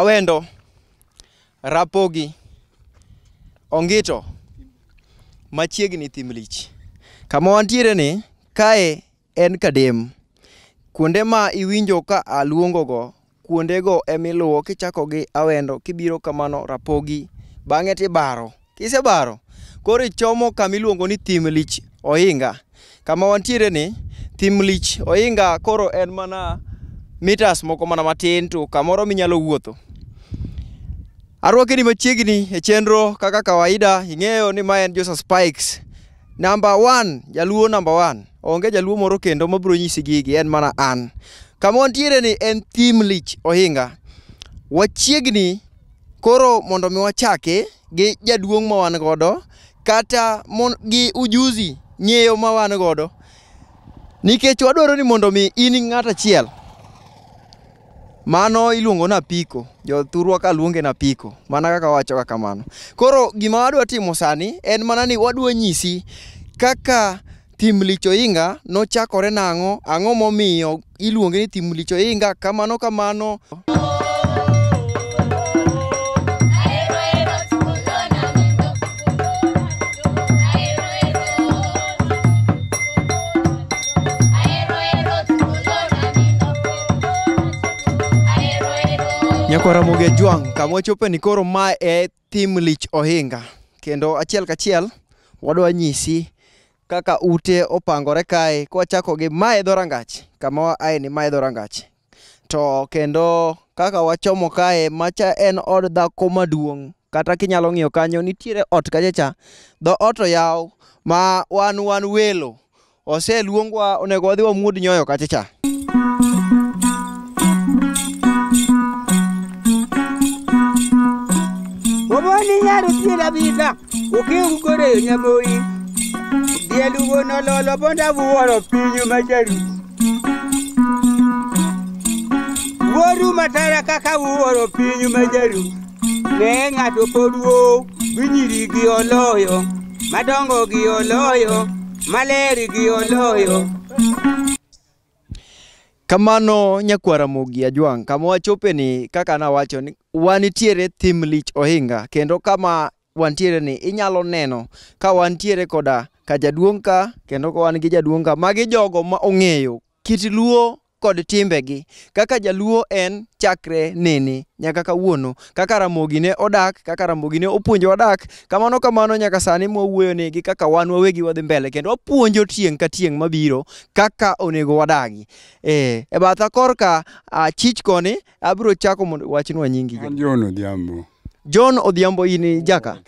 Awendo, Rapogi, Ongito, machiegni Thimlich. Kama wantiere ni, kae en kadem. Kuonde ma iwinjo ka aluongo go, kuonde go emiluwo kichako gi Awendo, kibiro kamano Rapogi, bang'e tibaro. Kisebaro, koro ichomo kama iluongo ni Thimlich Oinga. Kama wantiere ni, Thimlich Oinga koro en mana mitas moko mana matin to kamoro minyalo wuotho. Arwake ni machiegni e chenro kaka kawaida, ing'eyo ni ma en Spikes. Number one, jaluo number one. Onge jaluo moro kendo mabro nyisi gigi, en mana an. Kama tire ni en thim lich ohinga. Wachiegni koro mondo mi wachake gi jaduong' ma wan godo kata mon, gi ujuzi ng'eyo ma wan godo nikech wadwaro ni mondo mi in ng'ata achiel Mano iluongo na jo thurwa ka luonge na piko Mana kaka wachoga kamano. Koro gima wadwa timo sani en mana ni wadwa nyisi kaka Tim Lichoinga nochakore nang'o, ang'o momiyo iluonge ni Tim Lichoinga kamano kamano. nyakwaramoge jwang' kama wachope ni koro ma e thim lich ohinga kendo achiel kachiel wadwa nyisi kaka ute opangore kae kwachako gi ma e dhorangach kama waae ni ma e dhorangach to kendo kaka wachomo kae macha en od dhako maduong' kata kinyalo ng'iyo kanyo nitiere ot kachacha dho ot oyaw ma wan wan welo oseluongwa onego wadhi wamuod nyoyo kachacha Aliyaru kira vida, uke ukore nyamori. Dielu wona lolo bonda wuoro pinyu majaru. Woru matara kaka wuoro pinyu majaru. Ne ngato poduo, binyiri gi oloyo, madongo gi oloyo, maleri gi oloyo. Mm -hmm. Kamano nyakwara mogi ajwang kama wachope ni kaka nawacho ni wanitiere thimlich ohinga kendo kama wantiere ni inyalo neno ka wantiere koda ka jaduong ka kendo ka wan gi jaduong ka magi jogo ma ong'eyo kit luo kod timbegi kaka jaluo en chakre nene nyaka kawuono kaka ramogi ne odak kaka ramogi ne opuonjowa dak kamano kamano nyaka sani mwawuoyo negi kaka wan wawegi wadhi mbele kendo wapuonjo tieng' ka tieng' mabiro kaka onego wadagi e, e batha korka achich ah, koni abiro chako mondo wachnwa nyingi John Odhiambo John Odhiambo in jaka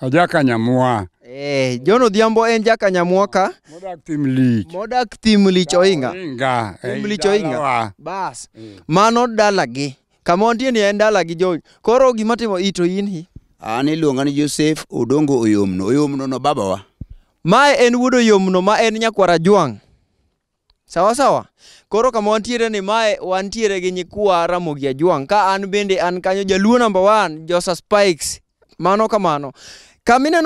ajaka nyamua Eh, jono diambo en jakanyamuoka modak Tim Lich. Modak Tim Lich Oinga. Oinga. Tim eh, Lich Oinga. Bas. Eh. Mano dalagi. Kamu wantie ni en dalagi jo. Koro gimatimo ito itu ini luonga ni Joseph Odongo Oyomno. Oyomno no babawa. Ma en wudo Oyomno ma en nyakwara juang. Sawa sawa. Koro kama wantiere ni mae wantiere gi nyikwa Ramogi juang. Ka an bende an kanyo jaluo number one Josa Spikes. Mano kamano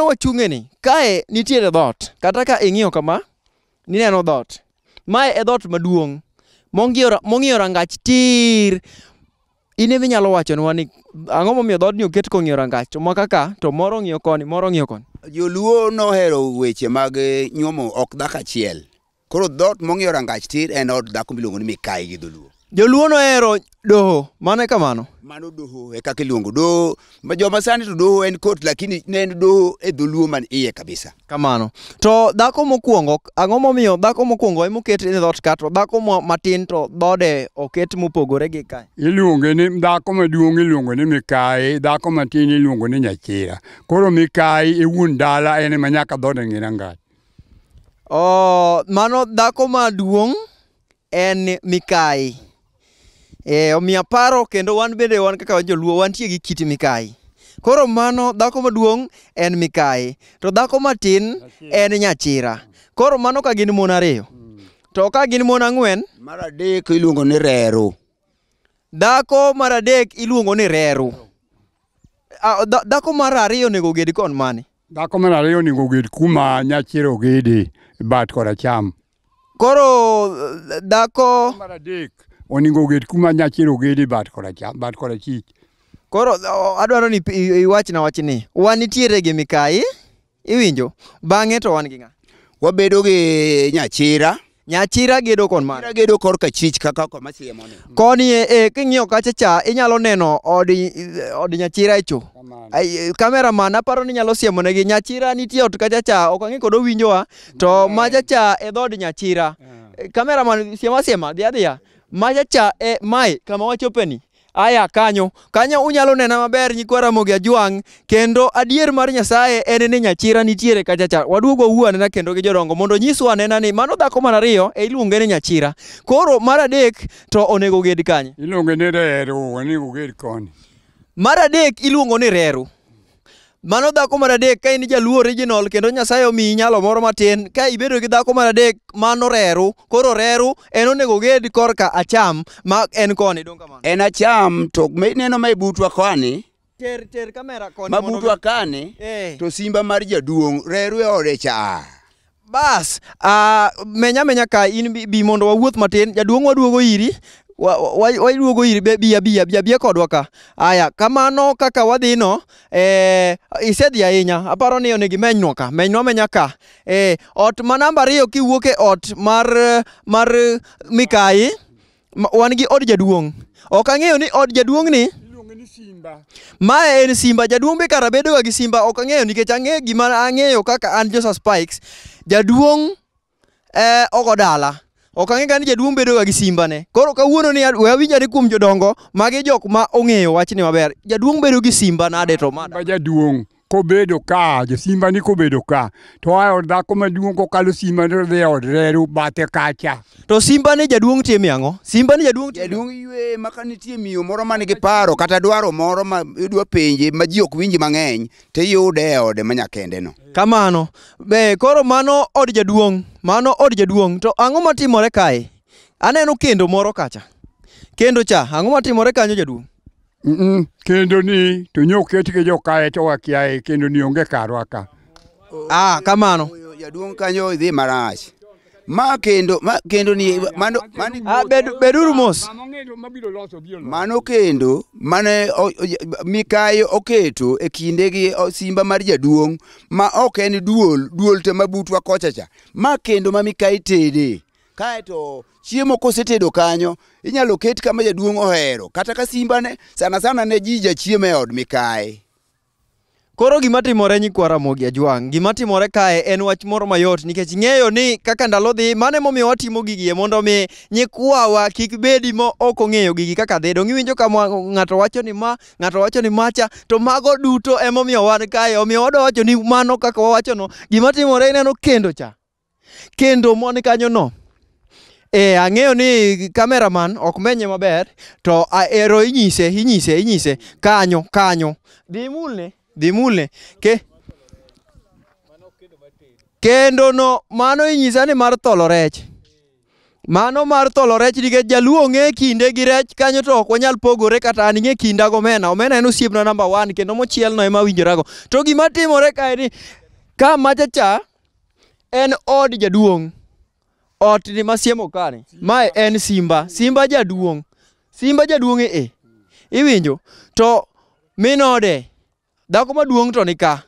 wachunge ni, kae nitiere dhot, kata ka ing'iyo kama, nineno dhot. Mae e dhot maduong' mong'iyo rangach tir. Ine ema inyalo wachonwa ni ang'o momiyo dhodni oket kong'iyo rangach, to maka ka, to moro ngiyo koni, moro ngiyo koni. Joluo nohero weche mag nyomo ok chiel. Koro dhot mong'iyo rangach tir en od dhako miluongo ni Mikai gi joluo no ero doho mano e kamano mano doho e kaka iluongo doho joma sani to doho en kot lakini ne en doho e dholuo man iye kabisa kamano to dhako mokwongo ang'o momiyo dhako mokwongo emoket e dhot ka to dhako matin to dhode oket mopogore gi ka iluonge ni dhako maduong' iluongo ni mikai dhako matin iluongo ni nyachira koro mikai e wuon dala en ma nyaka dhode ng'ina ngach oh, mano dhako maduong' en mikai e, omiya paro kendo wan bende wan kaka joluo wantie gi kit mikai koro mano dhako maduong' en mikai to dhako matin en nyachira koro mano ka gin mon ariyo mm. to ka gin mon ang'wen mar adek iluongo ni reru dhako mar adek iluongo ni reru dhako mar ariyo onego ogedi kon mane dhako mar ariyo onego ogedi kuma nyachira ogedi bat kora cham koro dhako mar adek onego oget kuma nyachiel ogede bat koracha bat korachich koro adwaro ni iwachna wachni wan nitiere gi mikai iwinjo bang'e to wan gi ng'a wabedo gi nyachira nyachira gedo kon gedo kor kachich kaka komasiemoni koni e, e king'iyo kacha cha inyalo neno od, od nyachira e cho kamera man aparo ni nyalo siemonegi nyachira nitie ot kacha cha ok ang'e kod owinjowa to majacha e dhood nyachira kamera eh. man siema siema dhi adhiya Macha cha eh, e mai kama wachopeni. Aya kanyo. Kanyo unyalo nena maber nyikwa Ramogi Ajwang' kendo adier mar Nyasaye en ni Nyachira nitiere kacha cha. Waduogo wuo anena kendo gi jodongo mondo nyiswa anena ni mano dhako mar ariyo e iluonge ni Nyachira. Koro mar adek to onego ged kanyo. Iluonge ni Reru, onego ged koni. Mar adek iluongo ni Reru. Mano dhako mar adek ka in jaluo original kendo Nyasaye omiyi nyalo moro matin, ka ibedo gi dhako mar adek mano reru, koro reru en onego ged korka acham ma en koni dong kamano. En acham to neno mae butwa koni. Ter ter kamera koni. Ma butwa kani eh. to simba mar jaduong' reru e ode cha. Bas, uh, menya menya ka in bi, bi mondo wawuoth matin, jaduong' waduogo iri wailuongo ir bia bia bia bia kodwa ka aya kamano kaka wadhi no eh, isedhi ahinya ya aparo ni onego imenywa ka menywa menya ka eh, ot ma namba ariyo kiwuok e ot mar mar Mikai wan gi od jaduong' ok ang'eyo ni od jaduong' ni Simba. Ma en Simba. Jaduong' be kara bedoga gi Simba ok ang'eyo nikech ang'eyo gima ang'eyo kaka an Josa Spikes. Jaduong' eh, ogo dala. okang'ega ni jaduong' bedoga gi simbane koro kawuono ni we awinjare kuom jodongo magi jok ma ong'eyo wachni maber jaduong' bedo gi simba nade to ma jaduong' kobedo ka jo simba ni kobedo ka to a od dhako maduong' kokalo simba ni dhi e od reru bathe kacha to simba ni jaduong' tieme ang'o simba ni jaduong' jaduong' yue maka nitie miyo moro ma nigi paro kata dwaro moro ma idwa penje ma ji ok winji mang'eny to iyude e ode ma nyakende no kamano be koro mano od jaduong' mano od jaduong' to ang'o matimore kae aneno kendo moro kacha kendo cha ang'o matimore kanyo jaduong' Mm-mm. kendo ni to nyo ket gi jokae to wakiaye kendo ni onge karwa ka ah kamano jaduong kanyo idhi marach ma kendo ma kendo ni mano mano ah, beduru mos mano kendo mane mikayo oketo e kinde gi simba mar jaduong ma ok en duol duol te mabutwa kocha cha ma kendo ma mikayi tede kae to chiemo kosetedo kanyo inyalo ket kama jaduong' ohero kata ka simba ne sana sana ne ji jachiemo e od mikae Koro gima timore nyikwa Ramogi Ajwang', gima timore kae en wach moro mayot nikech ng'eyo ni kaka ndalo dhi, mane momiyo watimo gigi e mondo mi nyikwawa kik bedi mo ok ong'eyo gigi kaka dhi. Dong iwinjo ka ng'ato wacho ni ma, ng'ato wacho ni macha, to mago duto emomiyo wan kae. Omiyo wadwa wacho ni mano kaka wawacho no, gima timore ineno kendo cha. Kendo mon kanyo no, Eh, ang'eyo ni cameraman ok menye maber, to ero inyise, inyise, inyise. Kanyo, kanyo. Di mulne. Di mulne. Ke? Kendo no, mano inyisa ni mar tholo rech. Mano mar tholo rech nikech jaluo ng'e kinde gi rech kanyo to ok wanyal pogore kata an ng'e kinda gomena. Omena en osiepna namba one kendo mochielno ema winjorago. To gima timore kae ni, ka machacha en od jaduong'. ot ni masiemo kani mae en simba simba jaduong' simba jaduong' e iwinjo to minode dhako maduong' to nika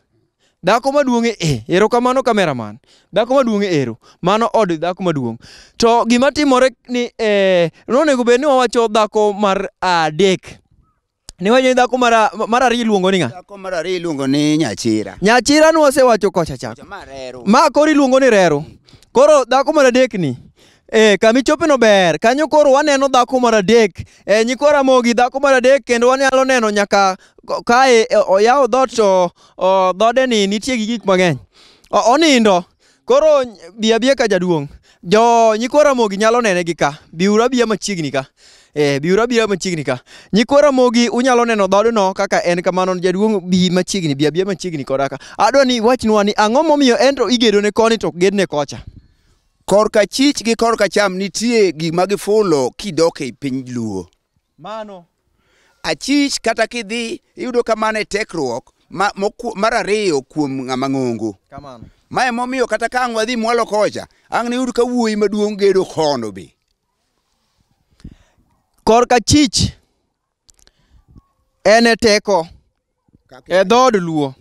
dhako maduong' e kamano kameraman dhako maduong' e ero mano od dhako maduong' to gima timore ni e, nonego bed ni wawacho dhako mar adek niwacho ni dhako mar mar ariyo iluongo ni ng'a ni nyachira nyachira nwasewacho kocha cha ma koro iluongo ni reru Koro dhako mar adek ni eh kami chopeno ber. Kanyo koro waneno dhako mar adek. Eh nyikora mogi dhako mar adek kendo wanyalo neno nyaka kae eh, oyao dhot to dhode ni nitie gi gik mang'eny. Onindo. Koro bi abia ka jaduong'. Jo nyikora mogi nyalo nene gi ka. Biura bia machiegni ka. Eh biura bia machiegni ka. Nyikora mogi unyalo neno dhodno kaka en kamano jaduong' bi machiegni bi abia machiegni koraka. Adwa ni wachnwa ni ang'o momiyo en to igedone koni to gedne kocha. korka chich gi korka cham nitie gima gifulo kidok ei piny luo mano achich kata kidhi iyudo ka mano e tekruok ma, mar ariyo kuom ng'ama ng'ongo ma emomiyo kata ka ang' wadhi mwalo kocha ang' niyud ka wuoyi maduong' gedo kono be korka chich en e teko Kake. e dhood luo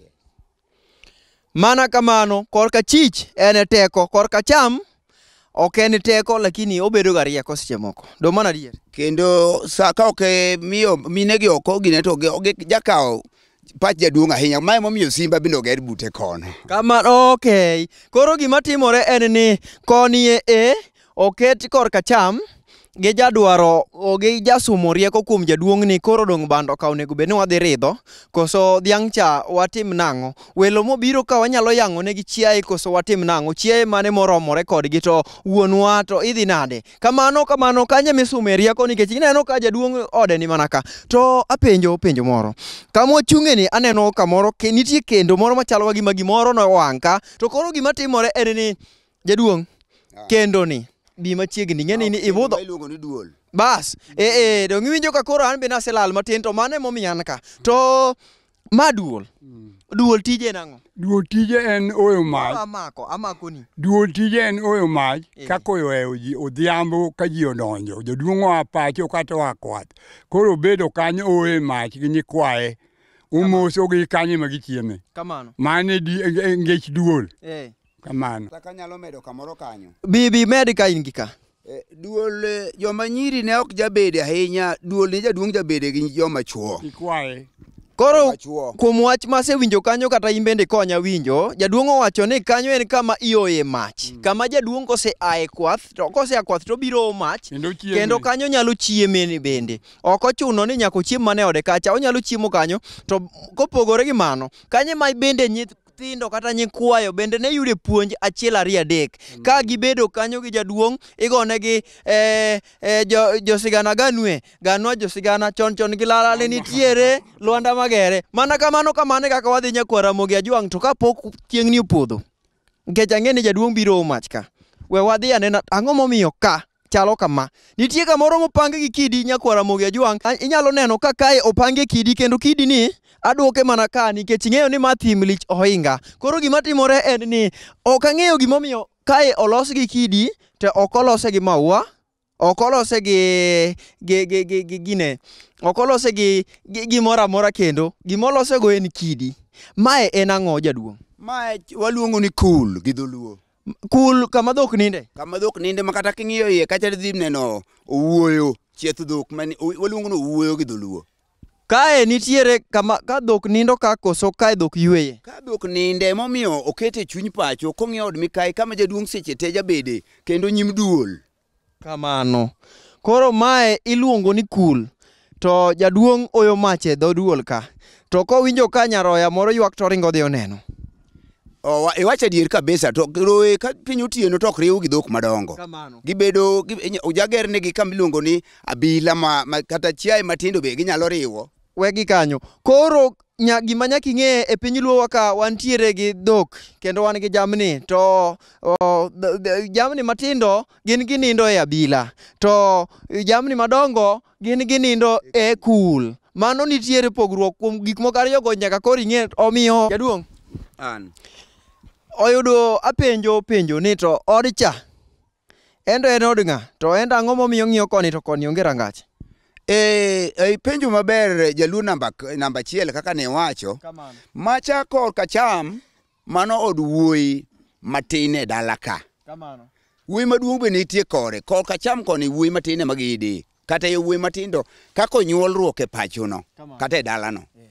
mana kamano korka chich en e teko korka cham ok en teko lakini obedo ga rieko seche moko do mana adier kendo sa ka ok eh, miyo mine gi oko gine to jakao pach jaduong' ahinya mae momiyo simba bende oger bute kono kama ok koro gima timore en ni konie e oket korka cham gijadwaro gijasumo rieko kuom jaduong' ni koro dong bando ka onego bed ni wadhi ridho koso dhiang' cha watim nang'o welo mobiro ka wanyalo yang'o negi chiaye koso watim nang'o chiaye mane moromore kodgi to wuonwa to idhi nade kamano kamano kanye misume rieko nikech ineno ka jaduong' ode ni mana ka to apenjo penjo moro kamochung'e ni aneno kamoro ke, nitie kendo moro machalo ka gima gimoro nowang' ka to koro gima timore en ni jaduong' ah. kendo ni bi machiegni ing'e ah, ni ibudho bas ee eh, ka koro an be naselal matin to mano emomiyo an ka to ma duol hmm. duol tije en ang'o duol tije en oyo mach amako amakoni duol tije en oyo mach eh. kakoyo e odhiambo ka ji odonjo joduong' oa pacho kata oa kwath koro obedo kanyo oyo mach gi nyikwaye omosogi kanyo ma gichieme kamano mano e, e, e ngech duol e. Kamano. Kaka nyalo medo kamoro kanyo. Bibi med ka in gi ka. E, duol e, joma nyiri ne ok jabede ahinya, duol ni jaduong jabede gi joma chuo. Ikwaye. Koro kuom wach masewinjo kanyo kata in bende konya winjo, jaduong owacho ni kanyo en kama ioye mach. Mm. Kama jaduong kose ae kwath, to kose ae kwath to biro mach. Kendo, kendo kanyo nyalo chieme ni bende. Ok ochuno ni nyaka ochiem mana e ode kacha, onyalo chiemo kanyo. To kopogore gi mano, kanyo ma bende nyith nyathindo kata nyikwayo bende ne yude puonj achiel ariyo adek mm. ka hmm. gibedo kanyo gi jaduong' igone gi e, e, jo, jo sigana ganwe ganwa jo sigana chon chon gi lalale nitiere lwanda magere mana kamano kamano e kaka wadhi nyakwaramogi ajwang' to kapok chieng' ni opodho nikech ang'e ni jaduong' biro omach e ka we wadhi anena ang'o momiyo ka chalo kama nitie kamoro mopange gi kidi nyakwara mogi ajwang inyalo neno ka kae opange kidi kendo kidi ni adwoke mana ka nikech ng'eyo ni ma thim lich ohinga koro gima timore en ni ok ang'eyo gimomiyo kae olos gi kidi to ok olose gi maua ok olose gi gine ok olose gi gimoro amora kendo gimolosego en kidi mae en ang'o jaduong' mae waluongo ni kul gi dholuo kul kama dhok ninde kama dhok ninde ma kata king'iyo iye kacha dhim neno owuoyo chieth dhok mani waluongo no owuoyo gi dholuo kae nitiere kama ka dhok nindo ka koso kae dhok yueye ka dhok ninde momiyo okete chuny pacho kong'iyo od mikai kama jaduong' seche te jabede kendo nyim duol kamano koro mae iluongo ni kul to jaduong' oyo mach e dho duol ka to kowinjo ka nyaroya moro ywak to oringo dhi oneno Oh, iwacho adier kabisa to roe ka piny otieno to ok riw gi dhok madongo gibedo ujagernigi kamiluongo ni abila ma, ma, kata chiaye matindo be ginyalo riwo wegi kanyo koro nya, gima nyaka ing'e e piny luowa ka wantiere gi dhok kendo wan gi jamni to o, d, d, jamni matindo gin ginindo e abila to jamni madongo gin ginindo e kul mano nitiere pogruok kuom gik moko ariyogo nyaka koro ing'e omiyo jaduong' an oyudo apenjo penjo ni to od cha en to en od ng'a to en ang'o momiyo ng'iyo koni to koni onge rangach e, e penjo maber jaluo namba, namba achiel kaka ne wacho macha kor kacham mano od wuoyi matin e dala ka wuoyi maduong' be nitie kore kor kacham koni wuoyi matin ema gidi kata yo e wuoyi matindo kaka onyuolruok e pachono kata e dalano yeah.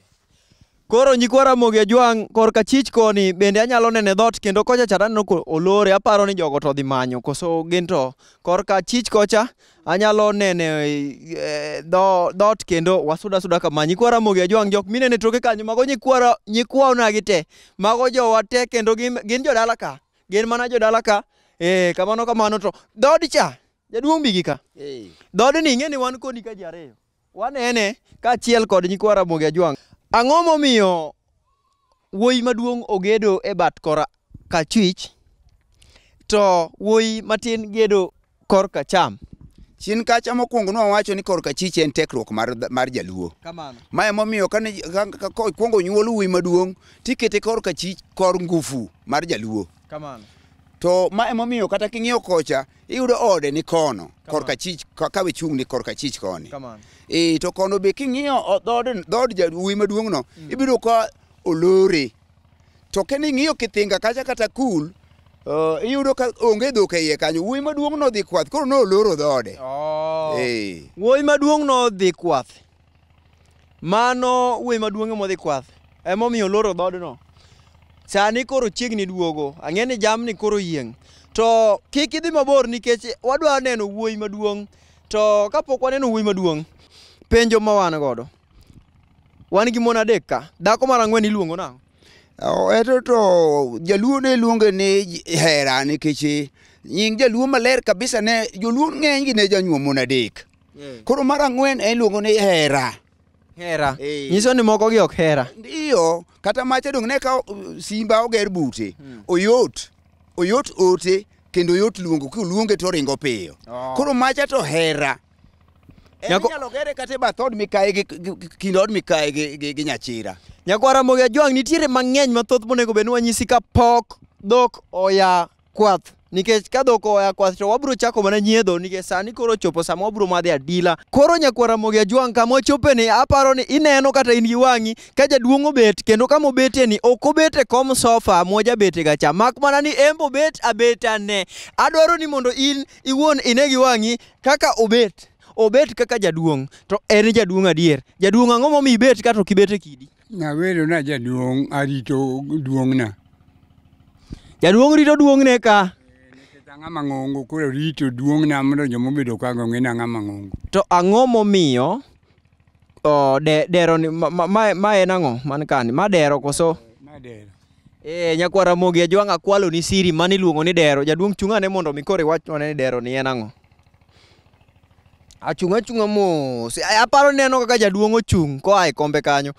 Koro nyikwa Ramogi Ejwang' korka chich koni bende anyalo nene dhot kendo kocha cha taneno olore aparo ni jogo to dhi manyo koso gin to korka chich kocha anyalo nene e, dho, dhot kendo wasuda suda kama. Nyikwa Ramogi Ejwang' jok minene toke kanyo mago nyikwa, nyikwa unagi te mago jowa te kendo gin, gin jodala ka gin mana jodala ka e, kamano kamano to dhod cha jaduong' bigi ka hey. dhodni ing'e ni wan kodi ka ji ariyo wanene kaachiel kod nyikwa Ramogi Ejwang'. Ang'o momiyo wuoyi maduong' ogedo e bat kora kachwich to wuoyi matin gedo kor kacham? Chien kacha mokwongo nwawacho ni kor kachich en tekruok mar, mar jaluo. Kamano. Ma emomiyo kakwongo nyuol wuoyi maduong' tikete kor kachich kor ngufu mar jaluo. Kamano. to ma emomiyo kata king'iyo kocha iyudo ode ni kono korkachich kawechung' ni korkachich koni e, to kono be king'iyo dhood jawuoyi maduong'no mm. ibiro ka olore to kening'iyo kithinga kacha kata kul uh, iyudo ka onge dhok e iye kanyo wuoyi maduong' nodhi kwath koro noloro dhoode oh. e. wuoyi maduong' nodhi kwath mano wuoyi maduong' emodhi kwath emomiyo oloro dhoodno sani koro chiegni duogo ang'e ni jamni koro yieng to kik idhi mabor nikech wadwa neno wuoyi maduong' to kapok waneno wuoyi maduong' penjo ma wan godo wan gi mon adek ka dhako mar ang'wen iluongo na oh, eto to jaluo ne luonge ni hera nikech nying jaluo maler kabisa ne joluo ng'eny gi ne janyuo mon adek koro mar ang'wen iluongo e ni hera hera nyiso ni moko gi ok hera ndio kata macha dong ne ka simba oger bute hmm. oyot oyot ote kendo yot luongo ki luonge to ringo piyo oh. koro macha to hera Nyalo gere kata e bathod mikae gi kindod mikae gi nyachira. Nyakwara moge ajwang' nitiere mang'eny mathoth monego bed ni wanyisi kapok dhok oya kwath. nikech ka dhok oya kwath to wabiro chako mana nyiedho nikech sani koro ochopo sama wabiro madhe adila koro nyakwara mogi ajwang' kama ochope ni aparo ni ineno kata in gi wang'i ka jaduong' obet kendo kama obete ni ok obete kom sofa mojabete ga cha mak mana ni embo bet abeta ne adwaro ni mondo in iwuon ine gi wang'i kaka obet obet kaka jaduong' to en jaduong' adier jaduong' ang'o momi ibet kata ok ibet e kidi nawedo na jaduong' arito duong'na jaduong' rito duong'ne ka ng'ama ng'ongo koro rito duong' na mondo jomobedo ka ng'ong'e na ng'ama ng'ongo To ang'o momiyo oh, de, dero ni ma, ma, ma en ang'o man kani ma dero koso? Ma dero. Eh, nyakwara Mogi Ajwang' akwalo ni siri maniluongo ni dero. Jaduong' chung'ane mondo mi koro iwachone ni dero ni en ang'o. Achung' achung'a mos. Aparo neno kaka jaduong' ochung' koa e kombe kanyo.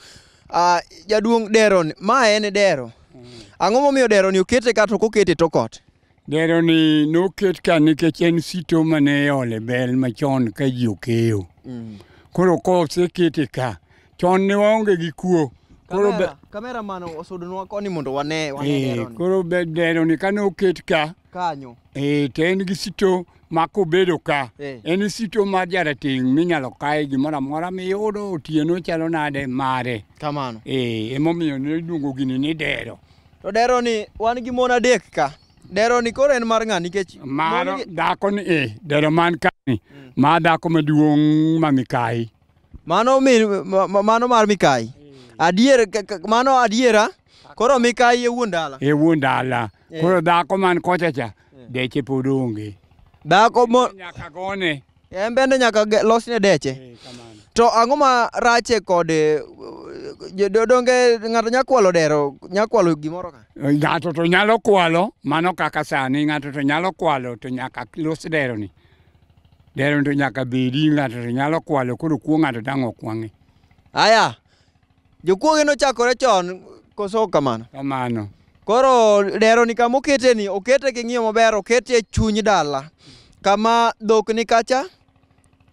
Uh, jaduong' dero ni, ma en dero. Mm. Ang'o momiyo dero ni okete kato to kokete to kot? Dero ni noket ka nikech en sito mane ole bel machon ka ji okeyo. Mm. Koro kosekete ka, chon ne waonge gi kuo. Koro kamera, be... kamera man osudonwa koni mondo wane, wane e, eh, dero ni. Koro be dero ni ka noket ka. Kanyo. E, to en gi sito ma kobedo ka. E. En sito ma jarateng' minyalo kae gimora mora miyudo otieno chalo nade mare. Kamano. E, emomiyo niluongo gini ni dero. To dero ni wan gi mon adek ka. dero ni koro en mar ng'a nikech mano dhako ni e dero man kani ma dhako maduong' ma mikai mano mi mano mar mikai eh. adier mano adiera koro mikai e wuon dala e wuon dala eh. koro dhako man kocha cha deche pod onge dhako mo nyaka gone en bende nyaka losne deche to ang'o ma rache kod jodonge ng'ato nya kwalo dero nya kwalo gimoro ka eh, ng'ato to nyalo kwalo mano kaka sani ng'ato to nyalo kwalo to nyaka los dero ni dero to nyaka bedi ng'ato to nyalo kwalo koro kuo ng'ato dang okwang'e aya jokuoge nochakore chon koso kamano kamano koro dero ni kamokete ni okete king'iyo maber okete chuny dala kama dhok ni kacha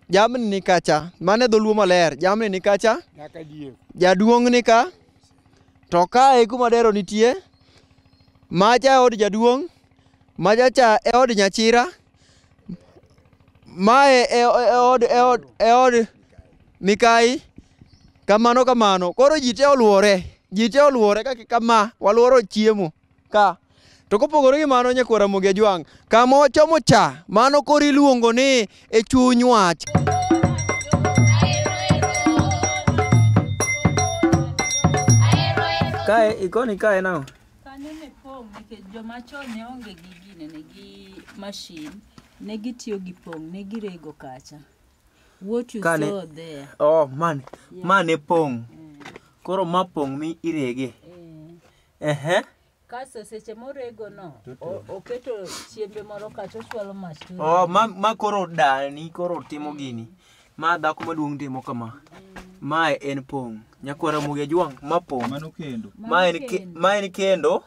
jamni ni kacha, mane dholuo maler, jamni ni kacha, jaduong' ni ka, to kae kuma dero nitie, macha e od jaduong', machacha cha e od nyachira, mae e, e od, e od, e od Mikai, kamano kamano. Koro ji te oluwore, ji te oluwore kama, waluoro chiemo ka. To kopogore gi mano nyakwara mogi ajwang, kama wachomo cha, mano koro iluongo ni e chuny wach. Kae ikoni kae nao. Kanyo ne pong nikech joma chon ne onge gi gine ne gi mashin, ne gitiyo gi pong, ne girego kacha. What you Kane. saw there. Oh man, yeah. man ne pong. Mm. Koro ma pong mi irege. Mm. Eh. Eh. kaso seche morego no oketo chiembe moro kacho chwalo mach to oh ma, ma koro dani koro timo mm. gini ma dhako maduong' timo kama mm. ma en pong nyakwara muge juang ma pong mano kendo ma en kendo. ma en kendo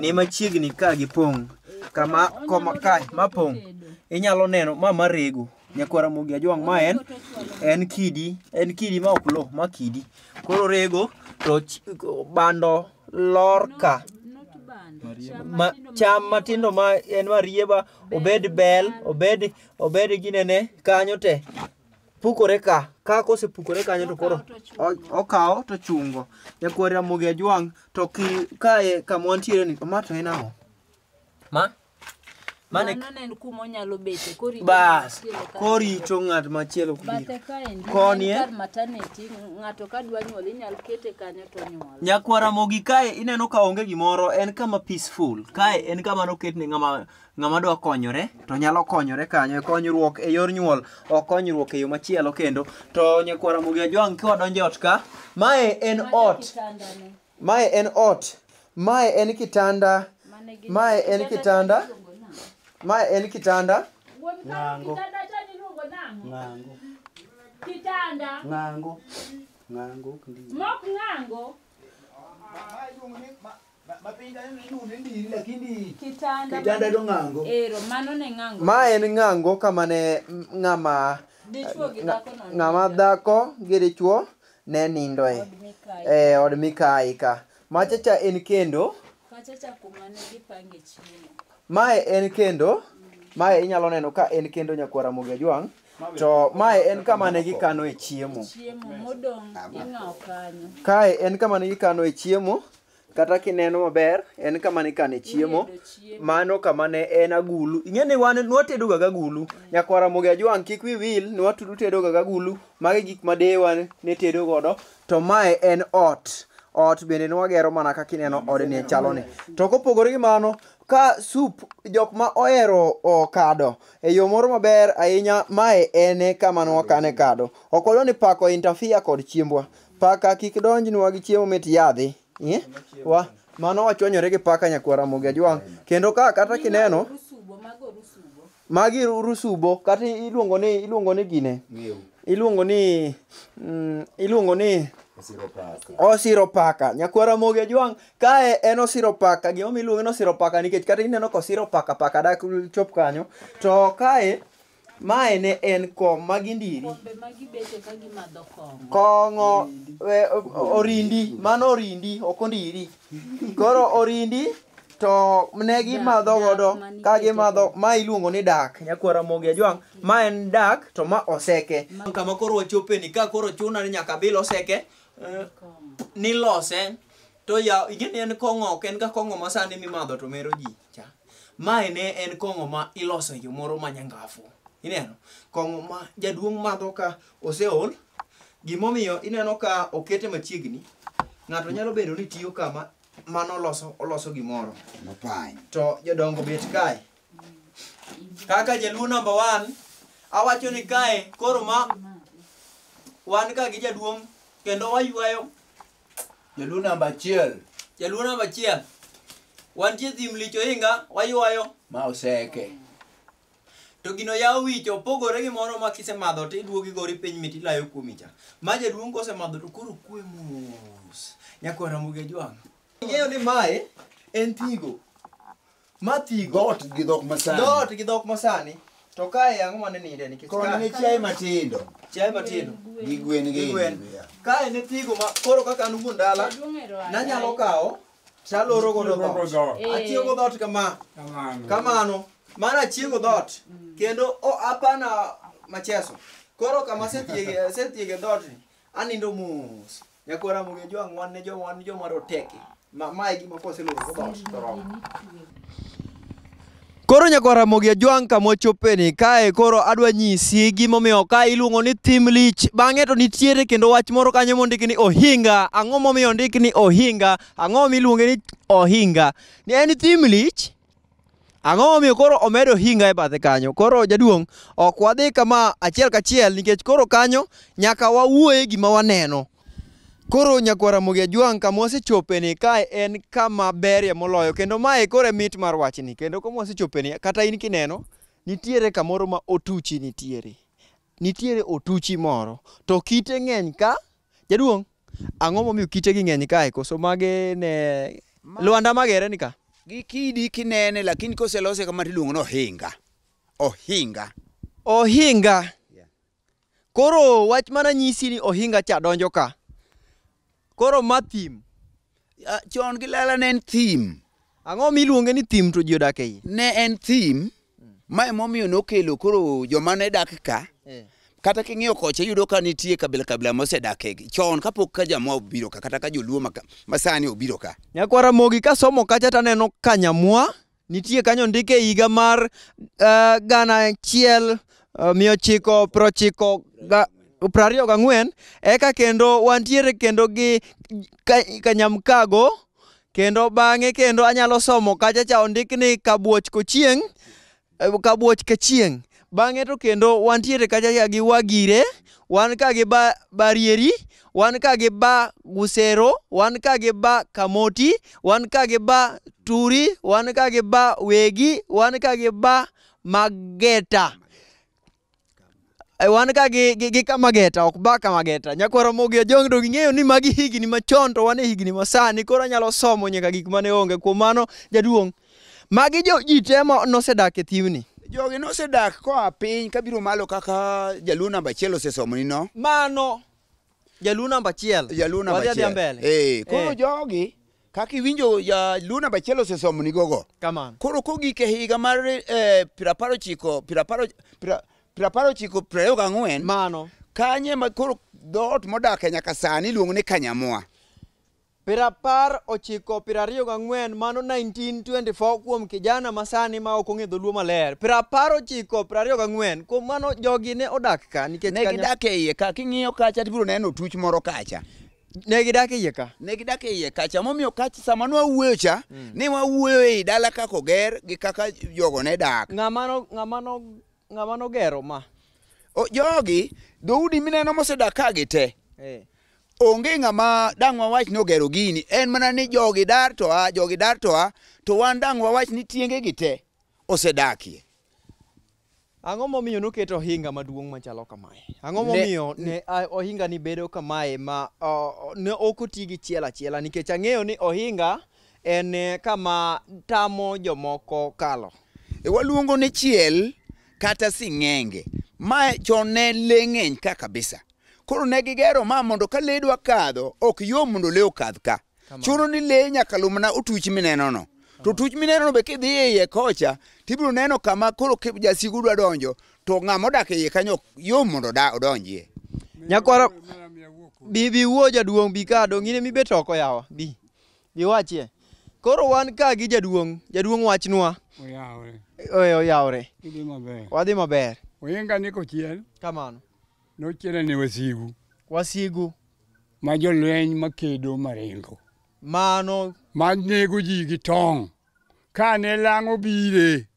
ni machiegni ka gi pong kama koma ka ma pong inyalo neno ma marego nyakwara muge juang ma en en kidi en kidi ma ok lo ma kidi koro rego to bando lor ka no. ma cham matindo ma en marieba obed bel obed obed ginene kanyo te pukore ka ka kosepukore kanyo to koro okawo to chungo jakuor ramogi ajwang to ki kae kama wantiere ni ma to en ang'o ma mane non en kuma onyalo bete korito bas korito ng'at machielo kuri bate kaendi koni eh? kar maternity ng'ato ka dwa nyuol inyal kete kanyo to nyuol nyakwara mogi kae ineno ka onge gimoro en kama peaceful kae en kama noket ne ng'ama ng'ama dwa konyore to nyalo konyore kanyo e konyruok e yor nyuol ok konyruok e yo machielo kendo to nyakwara mogi ajwang' ka wadonjo ot ka mae en ot mae en ot mae en kitanda mae en kitanda Ma en kitanda? Nango. Nango. Kitanda? Nango. Nango. Mok nango? Kitanda. Kitanda do nango? Ero, mano ne nango. Ma en nango kama ne ngama... Dichuo Ngama dhako gi dichuo ne nindo e. Eh, od mikai ka. Machacha en kendo? Machacha kuma ne gipange chino. mae en kendo mae inyalo neno ka en kendo nyakwara muge juang to mae en kama ne gikanoe chiemo kae en kama ne gikanoe chiemo kata kineno maber en kama ne ikane chiemo mano kama ne en agulu ing'eni wan nwatedo ga gagulu nyakwara muge juang kik wiwil nwatedo ga gagulu mage gik madewa netedo godo to mae en ot ot bende nwagero mana kakineno odni e chalo ni to kopogore gi mano ka sup jok ma ohero kado e yo moro maber ahinya mae en kama ne wakane kado ok wadwa ni pako interfere kod chiembwa paka kik donjnwa gi chiemo mit yadhi eh? wa mano wachwanyore gi paka nyakwara mogi ajwang' kendo ka kata kineno magi rusubo kata iluongo ni iluongo ni gine iluongo ni mm, iluongo ni Osiro paka. Nyakwara moge jwang' kae en osiro paka. Gimomi luonge osiro paka nikech kata ineno ko osiro paka paka dak chop kanyo. To kae mae ne en kom magindiri. Kombe magibete ka gimadho kong'o. Kong'o e, orindi, mano orindi, ok ondiri. Koro orindi to ne gimadho godo ka gimadho ma iluongo ni dak nyakwara moge jwang ma en dak to ma oseke kama koro wachope ni ka koro chuna ni nyaka bil oseke nilose to ya ingeni en kong'o ken ka kong'o ma sani mimadho to mero ji cha mae ne en kong'o ma iloso yo moro ma nyangafu ineno kong'o ma jaduong' madho ka oseol gimomiyo ineno ka okete machiegni ng'ato nyalo bedo ni tiyo kama mano oloso oloso gimoro nopany to jodongo bet kae kaka jaluo number 1 awacho ni kae koro ma wan ka gi jaduong' kendo wayuayo jaluo namba achiel jaluo namba achiel wantie thim licho hinga wayuayo ma oseke to gino yaw wich opogore gi moro ma kisemadho to iduogi gori piny mit ilayo kuomi cha ma jaduong kosemadho to koro kwe mos nyakora muge jwang ing'eyo ni mae en tigo ma tigo dhot gi dhok masani dhot gi dhok masani To kae ang'o mane ninde nikech kae ne chiaye matindo. Chiaye matindo. Gi gwen gi. Kae ne tigo ma koro kaka nugo ndala. E nanyalo kawo chaloro go do. Atiyo go dot eh. kama. Kamano. Kamano. Mana achiyo go dot. Kendo o apana macheso. Koro kama setiege setiege dot ni. Anindo mos. Nyakora mugejo ang'wan ne jomwan jomaroteke. Ma mae gima koseloro go dot. Toro. Koro nyakwara mogi ajwang' kamwa chope ni kae koro adwa nyisi gimomiyo ka iluongo ni thim lich bang'e to nitiere kendo wach moro kanyo mondik ni ohinga ang'o momiyo ndik ni ohinga ang'o miluonge ni ohinga ni en thim lich ang'o momiyo koro omedo ohinga e bathe kanyo koro jaduong' ok wadhi kama achiel kachiel nikech koro kanyo nyaka wawuoye gima waneno Koro nyakwara Muge Jwang' kama wasechope ni kae en kama berie moloyo kendo mae koro e mit mar wachni. Kendo kama wasechope ni kata in kineno, nitiere kamoro ma otuchi nitiere. Nitiere otuchi moro. To kite ng'eny ka. Jaduong', ang'o momiyo kite gi ng'eny kae koso magi ne Lwanda Magere nika? Gi kidi kinene lakini koselose kama tiluongo ni ohinga. Ohinga. Ohinga. Koro wach mana nyisi ni ohinga cha donjo ka. koro ma thim uh, chon gi lala ne en thim ang'o miluonge ni thim to ji odak eiye ne en thim ma emomiyo nokelo koro joma ne dak ka eh. kata king'iyo kocha iyudo ka nitie kabila kabila mosedakegi chon kapok ka jamua obiro ka kata ka joluo masani obiro ka nyakwara mogi kasomo kacha taneno ka nyamua nitie kanyo ndik e higa mar uh, gana achiel uh, eh, miochiko prochiko ga, 24 eka kendo wantiere kendo gi kanyamkago kendo bang'e kendo anyalo somo kacha cha ondik ni kabuoch ko chieng eh, kabuoch ka chieng bang'e to kendo wantiere kacha cha gi wagire wan ka gi ba barieri wan ka gi ba gusero wan ka gi ba kamoti wan ka gi ba turi wan ka gi ba wegi wan ka gi ba mageta Eh, wan ka gi, gi, gi kamageta ok ba kamageta nyakwaro mogi ojong to ging'eyo ni magi higni machon to wan e higni masani koro anyalo somo nyaka gik mane onge kuom mano jaduong' magi jo ji te nosedak e thimni jogi nosedak koa piny kabiro malo kaka jaluo namba achiel osesomo no mano jaluo namba achiel jaluo namba achiel eh koro eh. jogi kaka iwinjo jaluo namba achiel osesomo gogo kamano koro kogik e higa mar eh, chiko piraparo pirapar prapar ochiko prariyo gang'wen mano kanye ma koro dhoot modake nyaka sani iluongo ni kanyamua prapar ochiko prariyo gang'wen mano 1924 kuom kijana ma sani ma ok ong'e dholuo maler prapar ochiko prariyo gang'wen kuom mano jogi ne odak ka nikech negidak e iye ka king'iyo kacha tibiro neno tuch moro kacha ne gidak e iye ka ne gidak e iye kacha momiyo kacha sama ne wawuoyo cha mm. ne wawuoyo ei dala kaka oger gi kaka jogo ne dak ng'ama no ng'ama no ng'ama nogero ma o, jogi dhoudi mineno mosedak kagi te hey. Eh. onge ng'ama dang' wawach nogero gini en mana ni jogi dar to a jogi dar to a to wan dang' wawach ni tiengegi te osedakie ang'o momiyo noketo ohinga maduong' machalo kamae ang'o momiyo ne, ne ohinga ni bedo kamae ma uh, ne ok oti gi chiel achiela nikech ang'eyo ni ohinga en eh, kama tamo jomoko kalo e waluongo ni chiel kata sing'enge ma chon ne le ng'eny ka kabisa koro ne gigero ma mondo ka le dwa kadho ok yom mondo le okadh ka chuno ni le nyaka lu mana otuch minenono to otuch minenono be kidhie iye kocha tibiro neno kama koro jasigu dwa donjo to ng'ama odak eiye kanyo yom mondo odonjie nyakwaro bi bi wuo jaduong' bi ka dong'ine mibet oko yawa bi biwachie koro wan ka gi jaduong' jaduong' wachnwa Oyo yaore. Idhi maber. Wadhi maber. Oyenga ni kochien. Kamano. Nochiene ni wasigu. Wasigu. Ma jolweny makedo maringo. Mano. Ma nego ji gi tong. Ka ne lang obire.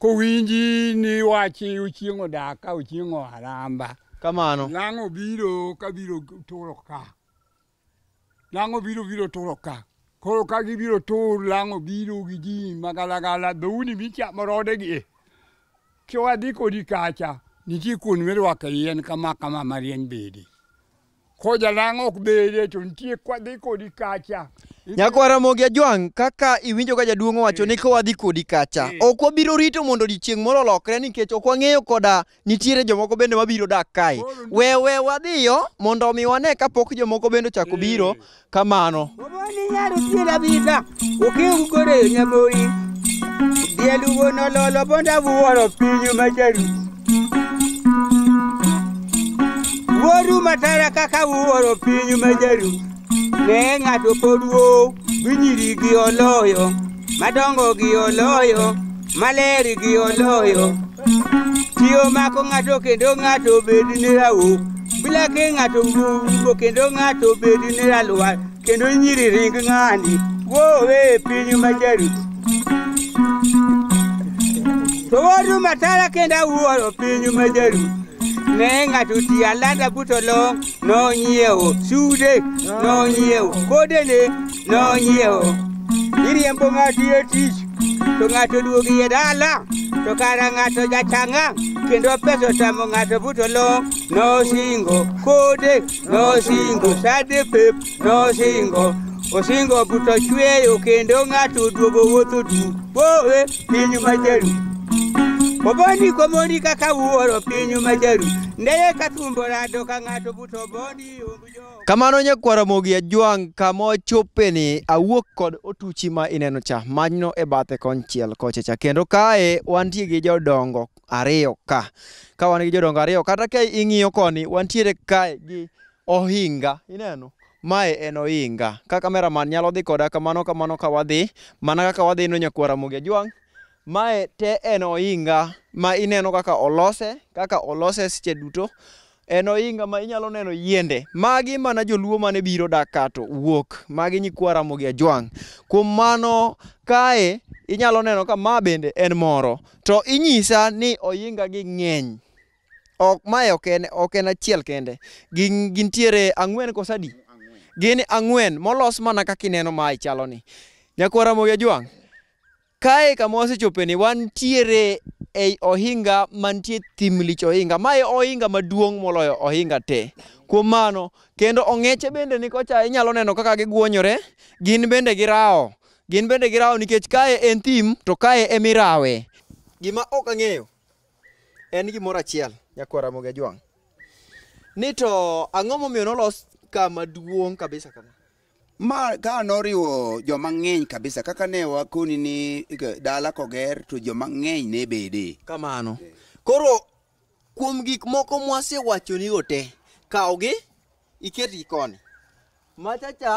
Kowinji ni wachi uchieng odaka uchieng oharamba. Kamano. Lang obiro kabiro turo ka. Lang obiro biro turo ka. koro ka gibiro tur lango biro gi ji magalagala dhouni michamo rodegi e kiwadhi kodi kacha nitie kuon mirwako yien kama kama marieny bedi koja nang'o ok bede to nitie kwadhi kodi kacha nyakwara mogi ajwang' kaka iwinjo ka jaduong' owacho ni eh. kowadhi kodi kacha eh. ok wabiro rito mondo odiochieng' moro olokre nikech ok wang'eyo koda nitiere jomoko bende mabiro dak kae wewe wadhiyo mondo omi wane kapok jomoko bende ochako eh. biro kamano diel wuon ololo bondawuoro piny macharuti Wuoru matara kaka wuoro piny majaru Ne ng'ato koduo Winyiri gi oloyo Madongo gi oloyo Maleri gi oloyo Tio mako ng'ato kendo ng'ato bed ni rawo Bila ke ng'ato mbubo kendo ng'ato bed ni ralwa Kendo nyiri ring ng'ani Wowe piny majaru To wuoru matara kenda wuoro piny majaru ne ng'ato ti alanda butolong nonyiewo sude nonyiewo kodene nonyiewo iriembo ng'ato ye tich to ng'ato duogie dala to kara ng'ato jachang'a kendo peso tamo ng'ato butolong nosingo kode nosingo sade pep nosingo osingo buto chweyo kendo ng'ato duogo wuotho du bowe piny majaru oboni komoni kaka wuoro piny majaru ndeye katumborado kang'ato butoboni kamano nyakwaramogi ajwang' kama wachopeni awuok kod otuchi ma ineno cha manyno e bathe konchiel koche cha kendo kae wantie gi jodongo ariyo ka ka wan gi jodongo ariyo kata ka ing'iyo koni wantiere kae gi ohinga ineno mae en ohinga ka kameraman nyalo dhi koda kamano kamano ka wadhi mana kaka wadhi no nyakwaramogi ajwang' Mae te en ohinga ma ineno kaka olose, kaka olose seche duto. En ohinga ma inyalo neno yiende. Magi mana joluo mane biro dak ka to wuok. Magi nyikwa Ramogi Ajwang'. Kuom mano, kae inyalo neno ka ma bende en moro. To inyisa ni ohinga gi ng'eny. Ok, mae ok en, ok en achiel kende. Gin, gintiere ang'wen kose adi? Gin ang'wen molos mana kaka ineno mae chaloni. Nyakwa Ramogi Ajwang'. kae kama wasechope ni wantiere ei ohinga mantie thim lich ohinga mae ohinga maduong' moloyo ohinga te kuom mano kendo ong'eche bende ni kocha inyalo neno kaka giguonyore gin bende girawo gin bende girawo nikech kae en thim to kae emirawe gima ok ang'eyo en gimoro achiel nyakwara mogejwang' ni to ang'o momiyo nolos kama duong' kabisa kama ma ka noriwo joma ng'eny kabisa kaka ne wakoni ni dala koger to joma ng'eny ne bede kamano eh. koro kuom gik moko mwasewacho nigo te kawgi iket gi koni machacha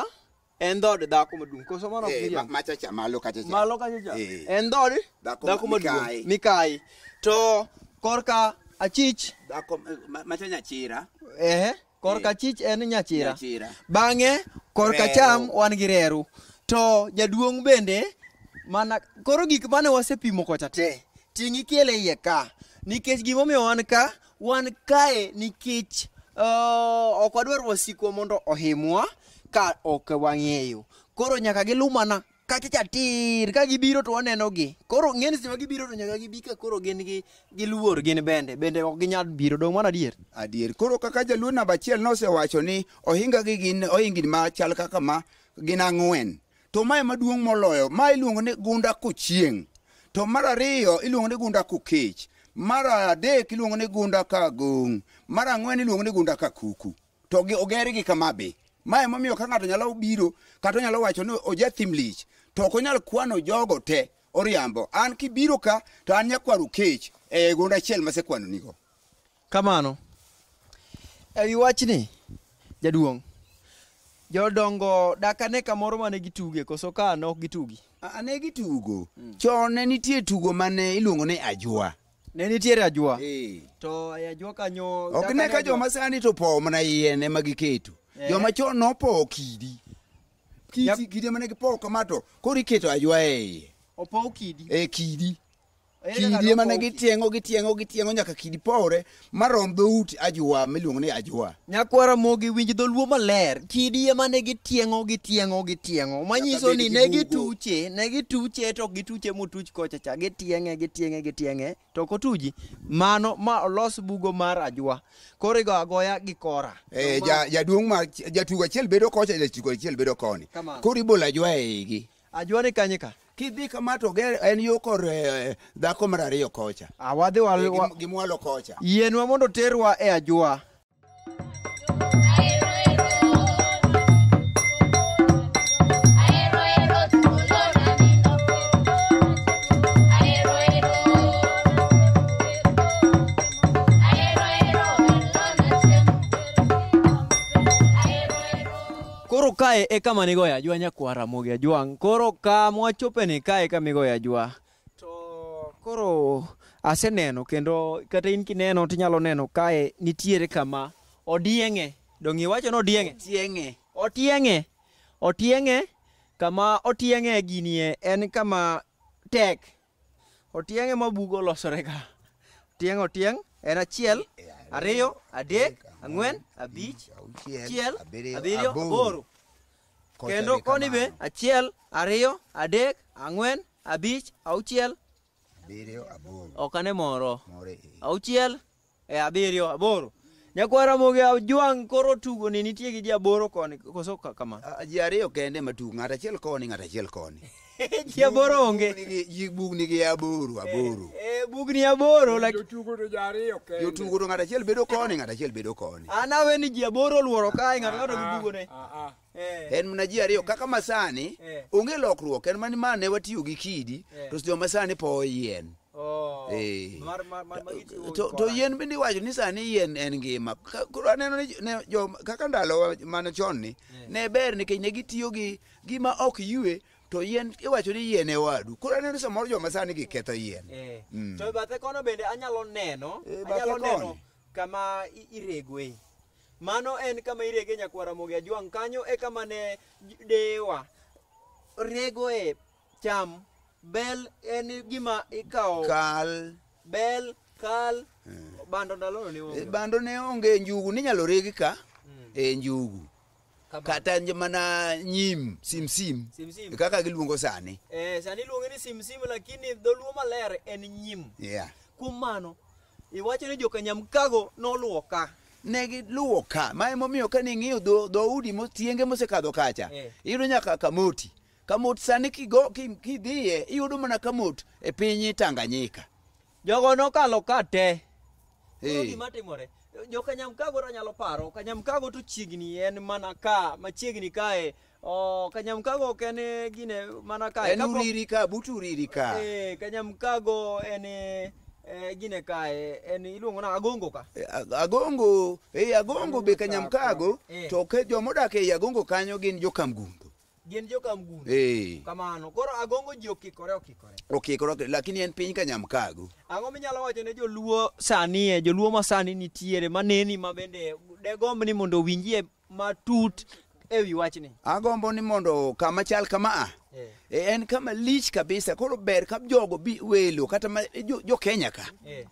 en dhod dhako maduong' koso manomalo eh, kachacha eh. en dhod dhako maduong' mikayi to korka achich dhako machanya chira ehe korka chich en nyachira bang'e korka cham wan gi reru to jaduong' bende mana koro gik mane wasepimo kocha te ting' ikele iye ka nikech gimomiyo wan ka wan kae nikech uh, ok wadwar wasikwa mondo ohimwa ka ok wang'eyo koro nyaka gilu mana kachacha tir ka gibiro to wanenogi koro ng'eni sima gibiro to nyaka gibi ka koro gin gi giluor gin bende bende ok ginyal biro dong mana adier adier koro kaka jaluo namba achiel nosewacho ni ohinga gi gin ohingini machal kaka ma gin ang'wen to mae maduong' moloyo ma iluongo ni gunda kuchieng' to mar ariyo iluongo ni gunda kukich mar adek iluongo ni gunda ka gong mar ang'wen iluongo ni gunda ka kuku to ogergi kama be mae momiyo ka ng'ato nyalo biro kata onyalo wacho ni ojathim lich to ok onyal kwano jogo te oriambo an kibiro ka to an nyakwaro kech e gund achiel masekwano nigo kamano e wi wachni jaduong' jodongo dakane kamoro mane gituge koso ka ne ok gitugi ne gitugo hmm. chon ne nitie tugo mane iluongo ni ajwa ne nitiere ajwa e. to e ajwa kanyo ok ne ka joma sani to powo mana yien ema giketo eh. joma chon nopowo kidi kidi yep. Eh, kidi mane gipow kama to koro iketo aywaye iye opow kidi e kidi kidi ema ne gitieng'o gitieng'o gitieng'o nyaka kidi powre marom dhout ajua miluongo ni ajua nyakwara mogi winj dholuo maler kidi ema ne gitieng'o gitieng'o gitieng'o manyiso ni ne gituche ne gituche to gituche motuch kocha cha gitieng'e gitieng'e gitieng'e to kotuji mano ma olos bugo mar ajua koro igo agoya gi kora e, eh, so, ja, jaduong' ma jatugo achiel bedo kocha jatugo achiel bedo koni koro ibolo ajua e igi ajua ni kanyika ka? kidhi kama to ger en yo kor eh, dhako mar ariyo kocha awadhi ah, wa gimwalo kocha yienwa mondo terwa e ajua kae e kama nigoyo ajwa nyakwara mogi ajwang' koro ka mwachopeni kae kama igoyo ajwa to koro aseneno kendo kata in kineno tinyalo neno kae nitiere kama odieng'e dong' iwacho nodieng'e otieng'e otieng'e otieng'e kama otieng'e ginie en kama tek otieng'e mabugo olosorega otieng' otieng' en achiel ariyo adek ang'wen abich chiel abiriyo aboro kendo koni be achiel ariyo adek ang'wen abich auchiel okane moro e auchiel e abiriyo aboro nyakwara moge ajwang' koro tugo ni nitie gi ji aboro koni koso kama ah, ji ariyo kende matugo ng'at achiel koni ng'at achiel koni jaboronge bugni gi aboro aboro bugni aborojotugo eh, eh, to ng'at achiel bedo koni ng'at achiel bedo koni an awe ni ji aboro olworo kae ng'ato ka to gibugone ah, ah, ah, eh. en mana ji ariyo kaka masani onge lokruok en mani ma ne watiyo gi kidi to joma sani powo yien oh. to yien bende iwacho ni sani yien en ngima koro aneno ni kaka ndalo mane chon ni ne ber nikech ne gitiyo gi gima ok ywe to yien iwacho ni yien e wadu koro aneno samoro joma sani gi ketho yien eh, mm. to bathe kono bende anyalo neno eh, anyalo neno kama iregoe mano en kama irege nyakwara mogi ajwang kanyo e kama ne dewa regoe cham bel en gima ikawo kal bel kal eh. bando ndalono ni bando ne onge e njugu ninyalo regi ka hmm. e njugu kata mana nyim simsim sim. kaka giluongo sani eh, sani iluonge ni simsim lakini dholuo maler en nyim yeah. kuom mano iwacho ni jokanyamkago noluwo ka ne giluwo ka ma emomiyo ka ni ng'iyo dhoudi dho tienge mosekadho kacha yeah. iyudo nyaka kamoti kamot sani kigo, kidhiye iyudo mana kamot e piny tanganyika jogo nokalo ka te hey. gimatimore jo kanyamkago ranyalo paro kanyamkago to chiegni en mana ka machiegni kae Oh, kanyamkago ok en e, gine mana kae en uriri ka but uriri ka e, kanyamkago en e, e, gine kae en iluongo na agongo ka e, agongo ei agongo, agongo be kanyamkago e. to joma odak ei agongo kanyo gin jokamgundo gin jo kamgun ee kamano koro agongo ji okikore okikore okikore okay, lakini en piny kanyamkago ang'o minyalo wacho ne joluo sanie joluo ma sani nitiere maneni ma bende degomb ni mondo winjie matut ewi wachni agombo ni mondo kama chal kama a yeah. E en kama lich kabisa koro ber ka jogo bi welo kata ma, jo, jo kenya ka yeah.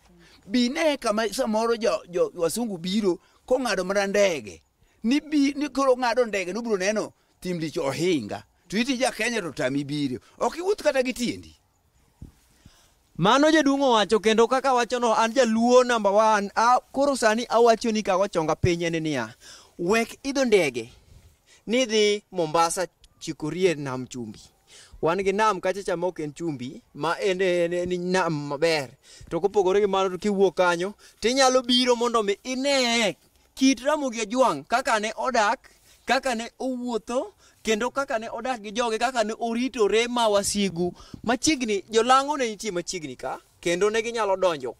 bi ne kama samoro jo, jo wasungu biro kong'ado mana ndege ni, bi, ni koro ng'ado ndege nobiro neno tim licho ohinga to iti ja kenya to tami birio ok iwuoth kata gi tiendi mano jaduong' owacho kendo kaka wachono an jaluo namba wan koro sani awachoni ka wachonga piny en niya wek idho ndege nidhi mombasa chikorie nam chumbi wan gi nam kachacha ma ok en chumbi ma en nam maber to kopogore gi mano to kiwuok kanyo tinyalo biro mondo mi ineye kit ramo gi ajuang' e kaka ne odak kaka ne owuotho kendo kaka ne odak gi joge kaka ne oritore ma wasigu machiegni jolang'o ne nitie machiegni ka kendo ne ginyalo donjo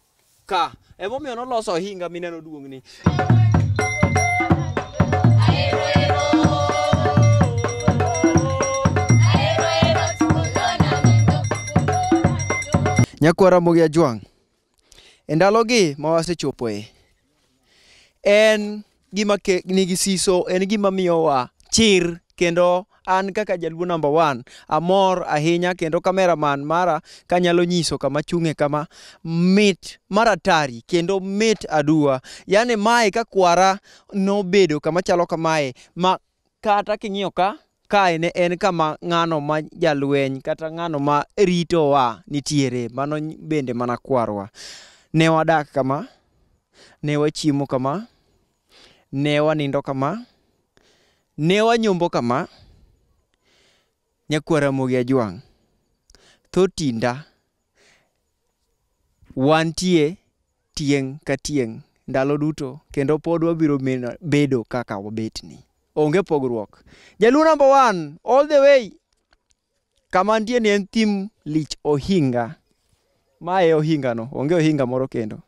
ka emomiyo noloso ohinga mineno duong'ni nyakwara mogi ajwang' e ndalogi ma wasechopoe en gima ke, nigi siso en gima miyowa chir kendo an kaka jaluo namba wan amor ahinya kendo kameraman mara kanyalo nyiso kama chung'e kama mit maratari kendo mit adua yani mae kakwara nobedo kama chalo kamae ma kata king'iyo ka kae ne en kama ng'ano ma jalweny kata ng'ano ma ritowa nitiere mano bende mana kwarwa ne wadak kama ne wachiemo kama ne wanindo kama ne wanyombo kama nyakwara mogi ajwang' tho tinda wantie tieng' ka tieng' ndalo duto kendo pod wabiro bedo kaka wabetni onge pogruok jaluo namba wan all the way kama ntie ni en thim lich ohinga mae ohingano onge ohinga moro kendo